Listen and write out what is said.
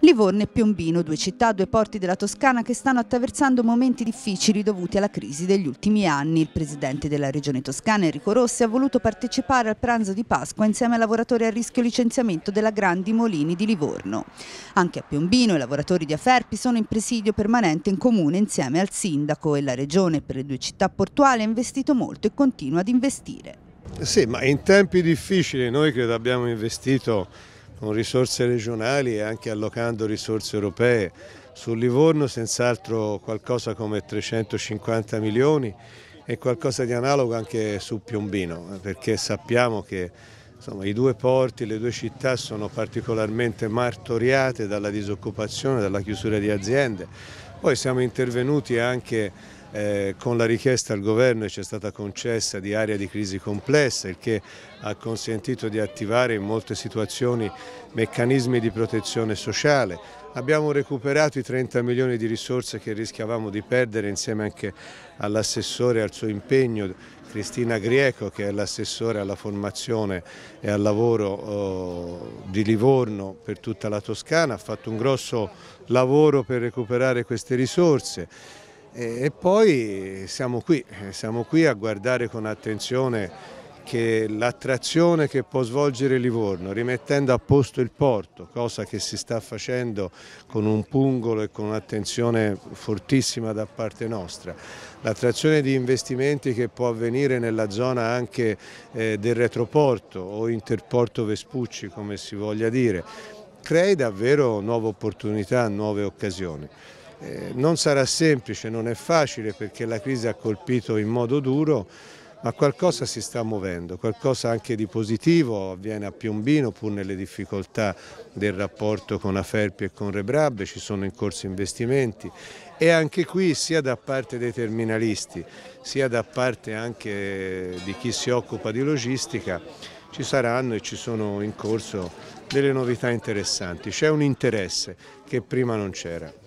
Livorno e Piombino, due città, due porti della Toscana che stanno attraversando momenti difficili dovuti alla crisi degli ultimi anni. Il presidente della regione toscana Enrico Rossi ha voluto partecipare al pranzo di Pasqua insieme ai lavoratori a rischio licenziamento della Grandi Molini di Livorno. Anche a Piombino i lavoratori di Aferpi sono in presidio permanente in comune insieme al sindaco e la regione per le due città portuali ha investito molto e continua ad investire. Sì, ma in tempi difficili noi credo abbiamo investito con risorse regionali e anche allocando risorse europee. Su Livorno senz'altro qualcosa come 350 milioni e qualcosa di analogo anche su Piombino, perché sappiamo che insomma, i due porti, le due città sono particolarmente martoriate dalla disoccupazione, dalla chiusura di aziende. Poi siamo intervenuti anche eh, con la richiesta al governo ci è stata concessa di area di crisi complessa, il che ha consentito di attivare in molte situazioni meccanismi di protezione sociale. Abbiamo recuperato i 30 milioni di risorse che rischiavamo di perdere insieme anche all'assessore e al suo impegno Cristina Grieco che è l'assessore alla formazione e al lavoro oh, di Livorno per tutta la Toscana, ha fatto un grosso lavoro per recuperare queste risorse. E poi siamo qui, siamo qui a guardare con attenzione che l'attrazione che può svolgere Livorno, rimettendo a posto il porto, cosa che si sta facendo con un pungolo e con un'attenzione fortissima da parte nostra. L'attrazione di investimenti che può avvenire nella zona anche eh, del retroporto o interporto Vespucci, come si voglia dire, crei davvero nuove opportunità, nuove occasioni. Eh, non sarà semplice, non è facile perché la crisi ha colpito in modo duro, ma qualcosa si sta muovendo, qualcosa anche di positivo avviene a Piombino pur nelle difficoltà del rapporto con Aferpi e con Rebrabbe, ci sono in corso investimenti e anche qui sia da parte dei terminalisti sia da parte anche di chi si occupa di logistica ci saranno e ci sono in corso delle novità interessanti, c'è un interesse che prima non c'era.